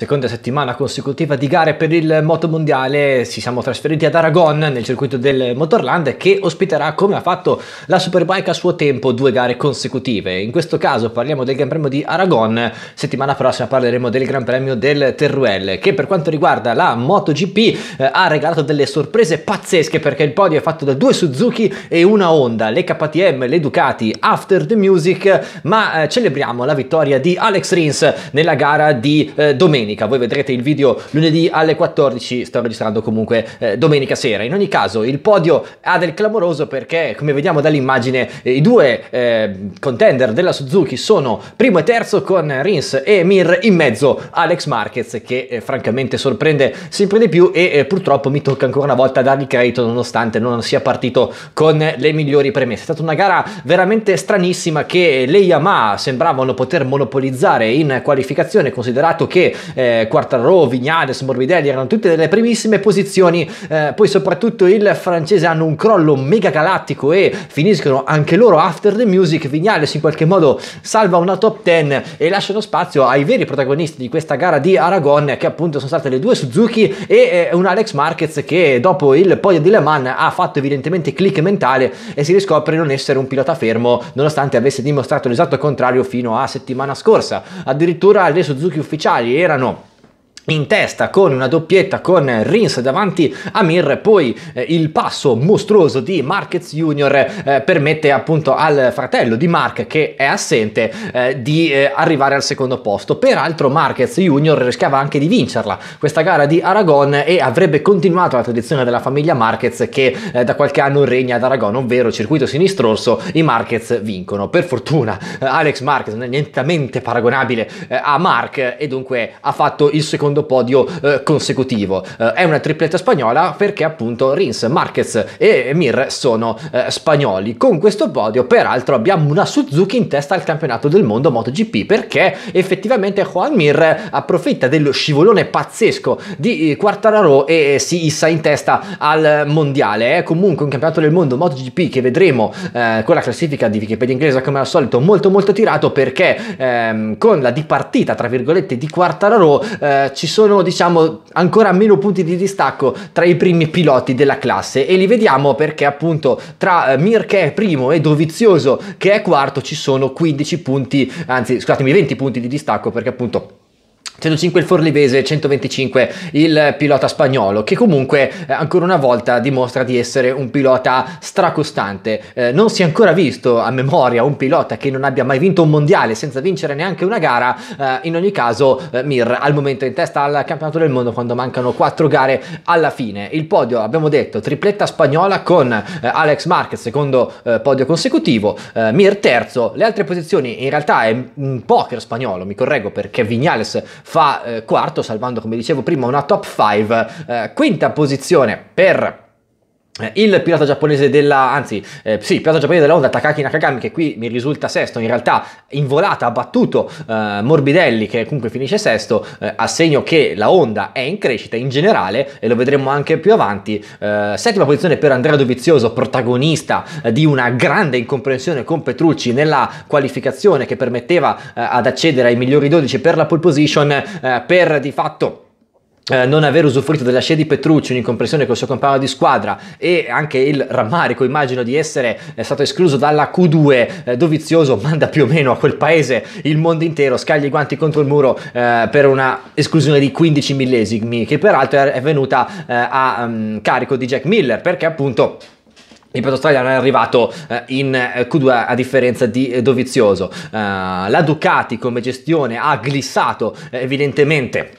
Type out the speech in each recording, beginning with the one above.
Seconda settimana consecutiva di gare per il moto mondiale, ci siamo trasferiti ad Aragon nel circuito del Motorland che ospiterà come ha fatto la Superbike a suo tempo due gare consecutive. In questo caso parliamo del Gran Premio di Aragon, settimana prossima parleremo del Gran Premio del Teruel che per quanto riguarda la MotoGP eh, ha regalato delle sorprese pazzesche perché il podio è fatto da due Suzuki e una Honda, le KTM, le Ducati, After the Music, ma eh, celebriamo la vittoria di Alex Rins nella gara di eh, domenica domenica. Voi vedrete il video lunedì alle 14, sto registrando comunque eh, domenica sera. In ogni caso il podio ha del clamoroso perché come vediamo dall'immagine eh, i due eh, contender della Suzuki sono primo e terzo con Rins e Mir in mezzo Alex Marquez che eh, francamente sorprende sempre di più e eh, purtroppo mi tocca ancora una volta dargli credito nonostante non sia partito con le migliori premesse. È stata una gara veramente stranissima che le Yamaha sembravano poter monopolizzare in qualificazione considerato che eh, eh, Quartararo, Vignales, Morbidelli erano tutte delle primissime posizioni, eh, poi soprattutto il francese hanno un crollo mega galattico e finiscono anche loro after the music, Vignales in qualche modo salva una top 10 e lasciano spazio ai veri protagonisti di questa gara di Aragon che appunto sono state le due Suzuki e eh, un Alex Marquez che dopo il podio di Le Mans ha fatto evidentemente click mentale e si riscopre non essere un pilota fermo nonostante avesse dimostrato l'esatto contrario fino a settimana scorsa, addirittura le Suzuki ufficiali erano in testa con una doppietta con Rins davanti a Mir, poi eh, il passo mostruoso di Marquez Junior eh, permette appunto al fratello di Mark che è assente eh, di eh, arrivare al secondo posto. Peraltro Marquez Junior rischiava anche di vincerla questa gara di Aragon e avrebbe continuato la tradizione della famiglia Marquez che eh, da qualche anno regna ad Aragon, ovvero circuito sinistrorso, i Marquez vincono. Per fortuna eh, Alex Marquez non è nientamente paragonabile a Mark e dunque ha fatto il secondo secondo podio eh, consecutivo. Eh, è una tripletta spagnola perché appunto Rins, Marquez e Mir sono eh, spagnoli. Con questo podio peraltro abbiamo una Suzuki in testa al campionato del mondo MotoGP perché effettivamente Juan Mir approfitta dello scivolone pazzesco di eh, Quartararo e si issa in testa al mondiale. È comunque un campionato del mondo MotoGP che vedremo eh, con la classifica di Wikipedia inglese come al solito molto molto tirato perché ehm, con la dipartita tra virgolette di Quartararo eh, ci sono diciamo ancora meno punti di distacco tra i primi piloti della classe e li vediamo perché appunto tra eh, Mir che è primo e Dovizioso che è quarto ci sono 15 punti, anzi scusatemi 20 punti di distacco perché appunto 105 il forlivese, 125 il pilota spagnolo, che comunque eh, ancora una volta dimostra di essere un pilota stracostante. Eh, non si è ancora visto a memoria un pilota che non abbia mai vinto un mondiale senza vincere neanche una gara. Eh, in ogni caso, eh, Mir al momento in testa al campionato del mondo quando mancano 4 gare alla fine. Il podio, abbiamo detto, tripletta spagnola con eh, Alex Marquez, secondo eh, podio consecutivo, Mir terzo. Le altre posizioni in realtà è un poker spagnolo, mi correggo perché Vignales fa eh, quarto, salvando come dicevo prima una top 5, eh, quinta posizione per eh, il pilota giapponese della, anzi, eh, sì, il pilota giapponese della Honda, Takaki Nakagami, che qui mi risulta sesto, in realtà in volata ha battuto eh, Morbidelli, che comunque finisce sesto, eh, a segno che la Honda è in crescita in generale, e lo vedremo anche più avanti. Eh, settima posizione per Andrea Dovizioso, protagonista eh, di una grande incomprensione con Petrucci nella qualificazione che permetteva ad accedere ai migliori 12 per la pole position, per di fatto eh, non aver usufruito della scia di Petrucci, un'incomprensione col suo compagno di squadra e anche il rammarico, immagino, di essere eh, stato escluso dalla Q2, eh, Dovizioso manda più o meno a quel paese il mondo intero, scaglia i guanti contro il muro eh, per una esclusione di 15 millesimi, che peraltro è venuta eh, a um, carico di Jack Miller, perché appunto... Il piloto australiano è arrivato in Q2 a differenza di Dovizioso. la Ducati come gestione ha glissato evidentemente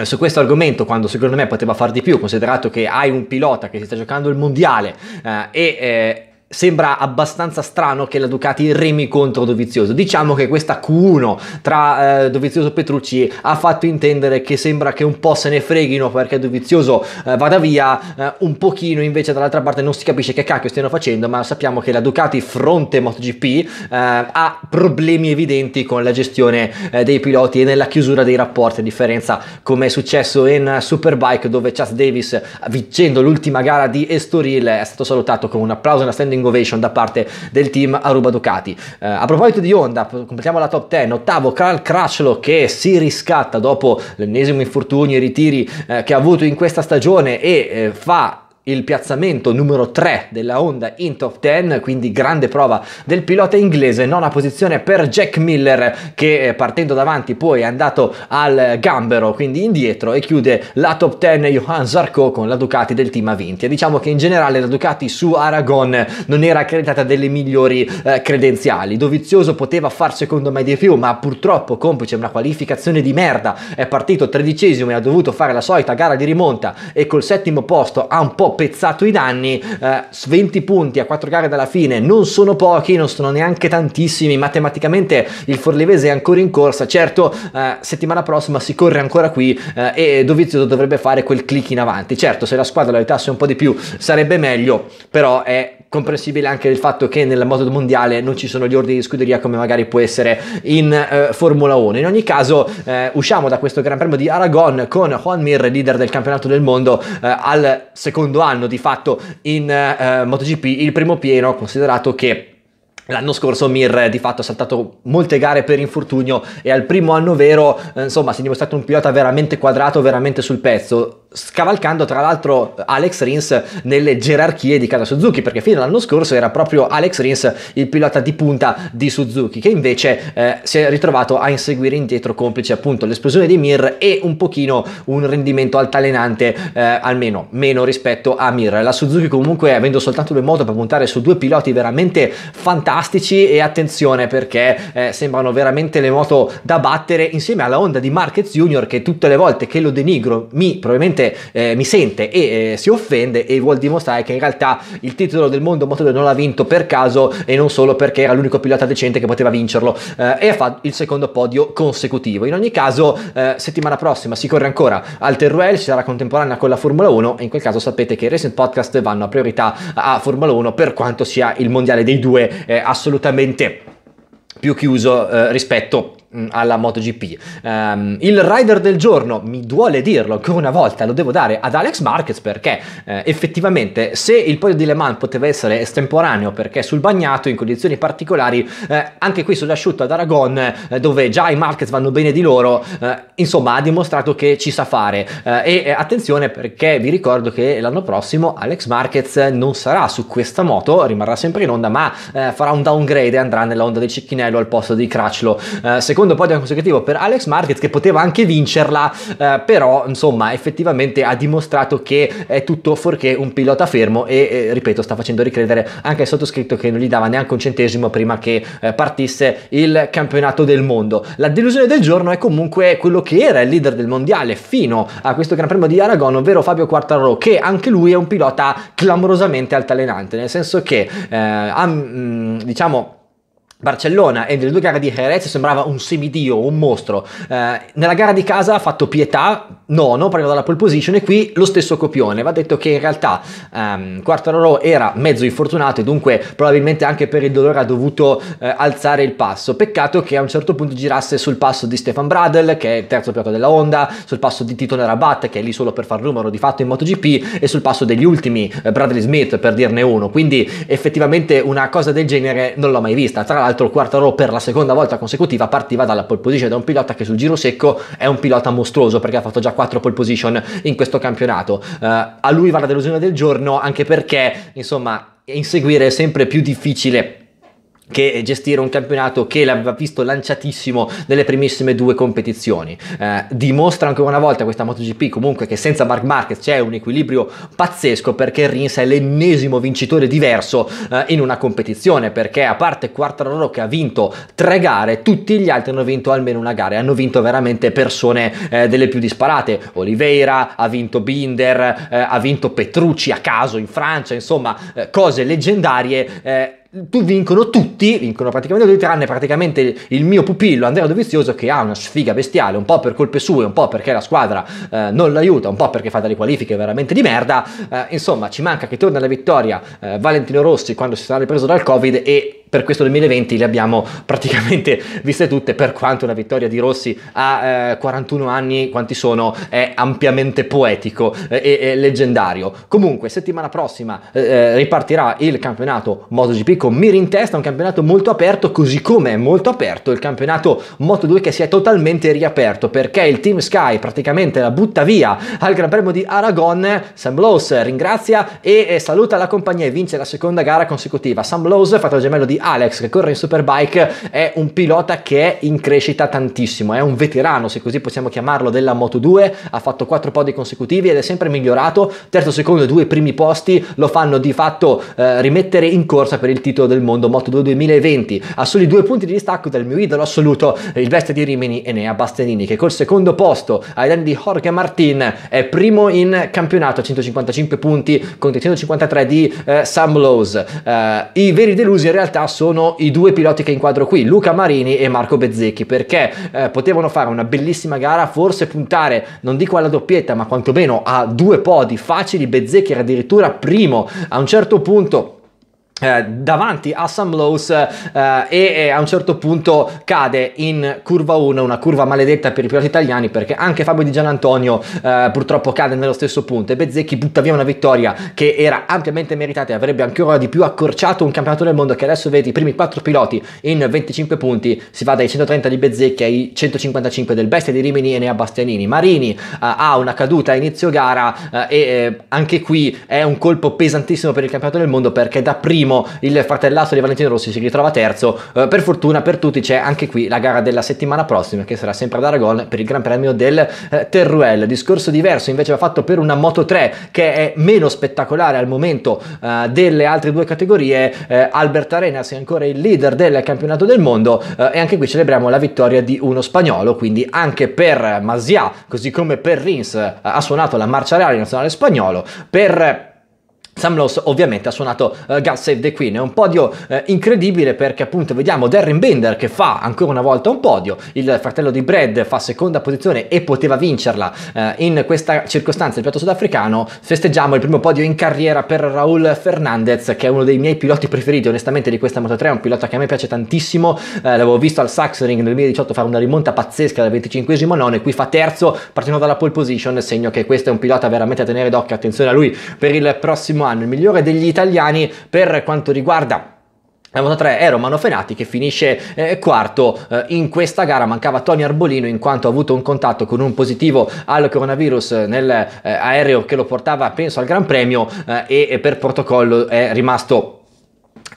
eh, su questo argomento quando secondo me poteva far di più considerato che hai un pilota che si sta giocando il mondiale eh, e eh, sembra abbastanza strano che la Ducati remi contro Dovizioso. Diciamo che questa Q1 tra eh, Dovizioso e Petrucci ha fatto intendere che sembra che un po' se ne freghino perché Dovizioso eh, vada via, eh, un pochino invece dall'altra parte non si capisce che cacchio stiano facendo, ma sappiamo che la Ducati fronte MotoGP eh, ha problemi evidenti con la gestione eh, dei piloti e nella chiusura dei rapporti, a differenza come è successo in Superbike dove Chas Davis vincendo l'ultima gara di Estoril è stato salutato con un applauso e una standing standing ovation da parte del team Aruba Ducati. Eh, a proposito di Honda, completiamo la top 10, ottavo Carl Crutchlow che si riscatta dopo l'ennesimo infortunio e ritiri eh, che ha avuto in questa stagione e eh, fa il piazzamento numero 3 della Honda in top 10, quindi grande prova del pilota inglese, nona posizione per Jack Miller che eh, partendo davanti poi è andato al gambero, quindi indietro e chiude la top 10 Johan Zarco con la Ducati del team A20. E diciamo che in generale la Ducati su Aragon non era accreditata delle migliori eh, credenziali. Dovizioso poteva far secondo me di più, ma purtroppo complice una qualificazione di merda, è partito tredicesimo e ha dovuto fare la solita gara di rimonta e col settimo posto ha un po' pezzato i danni, eh, 20 punti a 4 gare dalla fine non sono pochi, non sono neanche tantissimi, matematicamente il Forlivese è ancora in corsa, certo eh, settimana prossima si corre ancora qui eh, e Dovizio dovrebbe fare quel click in avanti, certo se la squadra lo aiutasse un po' di più sarebbe meglio, però è comprensibile anche il fatto che nel moto mondiale non ci sono gli ordini di scuderia come magari può essere in eh, Formula 1. In ogni caso, eh, usciamo da questo Gran Premio di Aragon con Juan Mir, leader del campionato del mondo, eh, al secondo anno di fatto in eh, MotoGP, il primo pieno, considerato che. L'anno scorso Mir eh, di fatto ha saltato molte gare per infortunio e al primo anno vero, eh, insomma, si è dimostrato un pilota veramente quadrato, veramente sul pezzo scavalcando tra l'altro Alex Rins nelle gerarchie di casa Suzuki perché fino all'anno scorso era proprio Alex Rins il pilota di punta di Suzuki che invece eh, si è ritrovato a inseguire indietro complice appunto l'esplosione di Mir e un pochino un rendimento altalenante eh, almeno meno rispetto a Mir la Suzuki comunque avendo soltanto due moto per puntare su due piloti veramente fantastici e attenzione perché eh, sembrano veramente le moto da battere insieme alla Honda di Marquez Junior che tutte le volte che lo denigro mi probabilmente sente, eh, mi sente e eh, si offende e vuol dimostrare che in realtà il titolo del mondo motore non l'ha vinto per caso e non solo perché era l'unico pilota decente che poteva vincerlo eh, e ha fatto il secondo podio consecutivo. In ogni caso, eh, settimana prossima si corre ancora al Teruel, ci sarà contemporanea con la Formula 1 e in quel caso sapete che i recent Podcast vanno a priorità a Formula 1 per quanto sia il mondiale dei due eh, assolutamente più chiuso eh, rispetto a Mm, alla MotoGP. Um, il rider del giorno, mi duole dirlo ancora una volta, lo devo dare ad Alex Marquez perché eh, effettivamente se il podio di Le Mans poteva essere estemporaneo perché sul bagnato in condizioni particolari, eh, anche qui sull'asciutto ad Aragon eh, dove già i Marquez vanno bene di loro, eh, insomma ha dimostrato che ci sa fare eh, e eh, attenzione perché vi ricordo che l'anno prossimo Alex Marquez non sarà su questa moto, rimarrà sempre in onda ma farà un downgrade e andrà nella onda del cecchinello al posto di Craclo. Eh, secondo podio consecutivo per Alex Marquez che poteva anche vincerla, eh, però insomma effettivamente ha dimostrato che è tutto fuorché un pilota fermo e eh, ripeto sta facendo ricredere anche il sottoscritto che non gli dava neanche un centesimo prima che eh, partisse il campionato del mondo. La delusione del giorno è comunque quello che era il leader del mondiale fino a questo Gran Premio di Aragon, ovvero Fabio Quartararo che anche lui è un pilota clamorosamente altalenante, nel senso che ha, eh, mh, mm, diciamo Barcellona e nelle due gare di Jerez sembrava un semidio, un mostro. Eh, nella gara di casa ha fatto pietà nono, partiva dalla pole position e qui lo stesso copione. Va detto che in realtà ehm, Quartararo era mezzo infortunato e dunque probabilmente anche per il dolore ha dovuto eh, alzare il passo. Peccato che a un certo punto girasse sul passo di Stefan Bradel, che è il terzo pilota della Honda, sul passo di Tito Rabat, che è lì solo per far numero di fatto in MotoGP, e sul passo degli ultimi, eh, Bradley Smith per dirne uno. Quindi effettivamente una cosa del genere non l'ho mai vista. Tra l'altro Quartararo per la seconda volta consecutiva partiva dalla pole position da un pilota che sul giro secco è un pilota mostruoso perché ha fatto già 4 pole position in questo campionato. Uh, a lui va la delusione del giorno anche perché, insomma, inseguire è sempre più difficile che gestire un campionato che l'aveva visto lanciatissimo nelle primissime due competizioni. Eh, dimostra ancora una volta questa MotoGP comunque che senza Mark Marquez c'è un equilibrio pazzesco perché Rins è l'ennesimo vincitore diverso eh, in una competizione perché a parte Quartararo che ha vinto tre gare, tutti gli altri hanno vinto almeno una gara e hanno vinto veramente persone eh, delle più disparate. Oliveira ha vinto Binder, eh, ha vinto Petrucci a caso in Francia, insomma eh, cose leggendarie eh, tu vincono tutti, vincono praticamente tutti, tranne praticamente il mio pupillo Andrea Dovizioso che ha una sfiga bestiale, un po' per colpe sue, un po' perché la squadra eh, non l'aiuta, un po' perché fa delle qualifiche veramente di merda. Eh, insomma, ci manca che torni alla vittoria eh, Valentino Rossi quando si sarà ripreso dal Covid e per questo 2020 le abbiamo praticamente viste tutte, per quanto una vittoria di Rossi a eh, 41 anni, quanti sono, è ampiamente poetico eh, e, e leggendario. Comunque, settimana prossima eh, eh, ripartirà il campionato MotoGP con Mir in testa, un campionato molto aperto, così come è molto aperto il campionato Moto2 che si è totalmente riaperto, perché il Team Sky praticamente la butta via al Gran Premio di Aragon, Sam Blows ringrazia e eh, saluta la compagnia e vince la seconda gara consecutiva. Sam Blows, fatto il gemello di Alex che corre in Superbike è un pilota che è in crescita tantissimo, è un veterano se così possiamo chiamarlo della Moto2, ha fatto quattro podi consecutivi ed è sempre migliorato, terzo, secondo e due primi posti lo fanno di fatto eh, rimettere in corsa per il titolo del mondo Moto2 2020, a soli due punti di distacco dal mio idolo assoluto il veste di Rimini Enea Bastianini che col secondo posto ai danni di Jorge Martin è primo in campionato a 155 punti contro i 153 di eh, Sam Lowe's. Eh, I veri delusi in realtà sono i due piloti che inquadro qui, Luca Marini e Marco Bezzecchi, perché eh, potevano fare una bellissima gara, forse puntare, non dico alla doppietta, ma quantomeno a due podi facili, Bezzecchi era addirittura primo a un certo punto eh, davanti a Sam Lowe's eh, e, e a un certo punto cade in curva 1, una curva maledetta per i piloti italiani perché anche Fabio Di Gianantonio eh, purtroppo cade nello stesso punto e Bezzecchi butta via una vittoria che era ampiamente meritata e avrebbe ancora di più accorciato un campionato del mondo che adesso vedi i primi 4 piloti in 25 punti, si va dai 130 di Bezzecchi ai 155 del Bestia di Rimini e Nea Bastianini. Marini eh, ha una caduta a inizio gara eh, e anche qui è un colpo pesantissimo per il campionato del mondo perché da prima primo, il fratellastro di Valentino Rossi si ritrova terzo. Eh, per fortuna per tutti c'è anche qui la gara della settimana prossima che sarà sempre ad Aragon per il Gran Premio del eh, Teruel. Discorso diverso invece va fatto per una Moto 3 che è meno spettacolare al momento eh, delle altre due categorie. Eh, Albert Arenas è ancora il leader del campionato del mondo eh, e anche qui celebriamo la vittoria di uno spagnolo, quindi anche per Masia, così come per Rins eh, ha suonato la marcia reale nazionale spagnolo. Per Sam Loss ovviamente ha suonato uh, God Save the Queen, è un podio uh, incredibile perché appunto vediamo Darren Bender che fa ancora una volta un podio, il fratello di Brad fa seconda posizione e poteva vincerla uh, in questa circostanza il piatto sudafricano, festeggiamo il primo podio in carriera per Raul Fernandez che è uno dei miei piloti preferiti onestamente di questa Moto3, è un pilota che a me piace tantissimo, l'avevo visto al Saxring nel 2018 fare una rimonta pazzesca dal 25 esimo nono e qui fa terzo partendo dalla pole position, segno che questo è un pilota veramente a tenere d'occhio, attenzione a lui per il prossimo anno, il migliore degli italiani per quanto riguarda la moto 3 è Romano Fenati che finisce eh, quarto eh, in questa gara, mancava Tony Arbolino in quanto ha avuto un contatto con un positivo al coronavirus nell'aereo eh, che lo portava penso al Gran Premio eh, e per protocollo è rimasto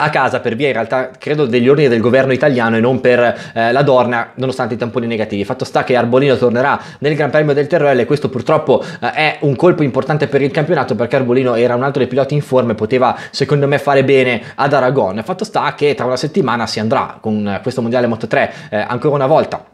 a casa per via in realtà credo degli ordini del governo italiano e non per eh, la Dorna nonostante i tamponi negativi. Fatto sta che Arbolino tornerà nel Gran Premio del Teruel e questo purtroppo eh, è un colpo importante per il campionato perché Arbolino era un altro dei piloti in forma e poteva secondo me fare bene ad Aragon. Fatto sta che tra una settimana si andrà con questo Mondiale Moto 3 eh, ancora una volta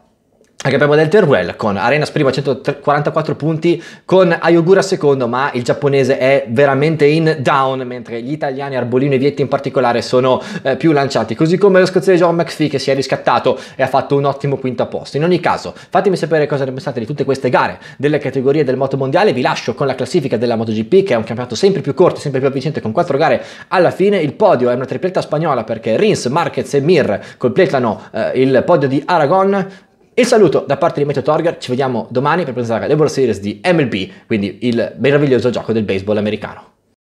anche abbiamo del Teruel con Arenas prima 144 punti, con Ayogura secondo, ma il giapponese è veramente in down, mentre gli italiani, Arbolino e Vietti in particolare, sono eh, più lanciati. Così come lo scozzese John McPhee che si è riscattato e ha fatto un ottimo quinto posto. In ogni caso, fatemi sapere cosa ne pensate di tutte queste gare delle categorie del moto mondiale. Vi lascio con la classifica della MotoGP, che è un campionato sempre più corto, sempre più avvincente, con 4 gare alla fine. Il podio è una tripletta spagnola perché Rins, Marquez e Mir completano eh, il podio di Aragon. Il saluto da parte di Meteo Torger, ci vediamo domani per presentare la World Series di MLB, quindi il meraviglioso gioco del baseball americano.